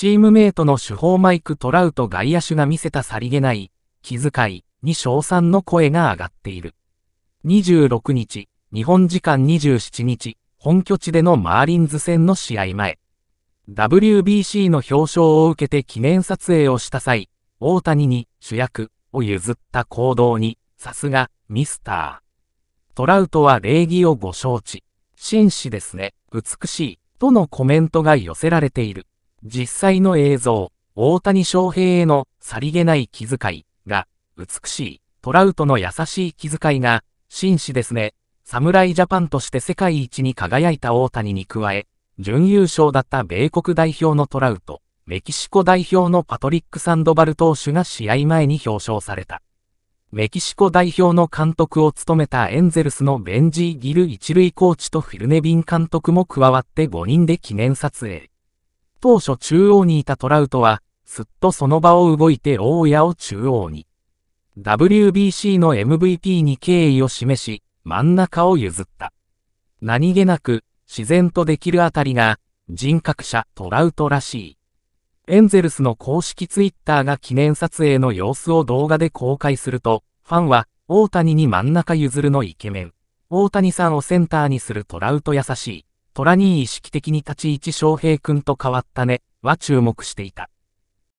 チームメイトの主砲マイク・トラウト外野手が見せたさりげない気遣いに称賛の声が上がっている。26日、日本時間27日、本拠地でのマーリンズ戦の試合前、WBC の表彰を受けて記念撮影をした際、大谷に主役を譲った行動に、さすが、ミスター。トラウトは礼儀をご承知。紳士ですね、美しい、とのコメントが寄せられている。実際の映像、大谷翔平へのさりげない気遣いが、美しい、トラウトの優しい気遣いが、紳士ですね。侍ジャパンとして世界一に輝いた大谷に加え、準優勝だった米国代表のトラウト、メキシコ代表のパトリック・サンドバル投手が試合前に表彰された。メキシコ代表の監督を務めたエンゼルスのベンジー・ギル一塁コーチとフィルネビン監督も加わって5人で記念撮影。当初中央にいたトラウトは、すっとその場を動いて大谷を中央に。WBC の MVP に敬意を示し、真ん中を譲った。何気なく、自然とできるあたりが、人格者トラウトらしい。エンゼルスの公式ツイッターが記念撮影の様子を動画で公開すると、ファンは、大谷に真ん中譲るのイケメン。大谷さんをセンターにするトラウト優しい。虎に意識的に立ち位置昌平君と変わったね、は注目していた。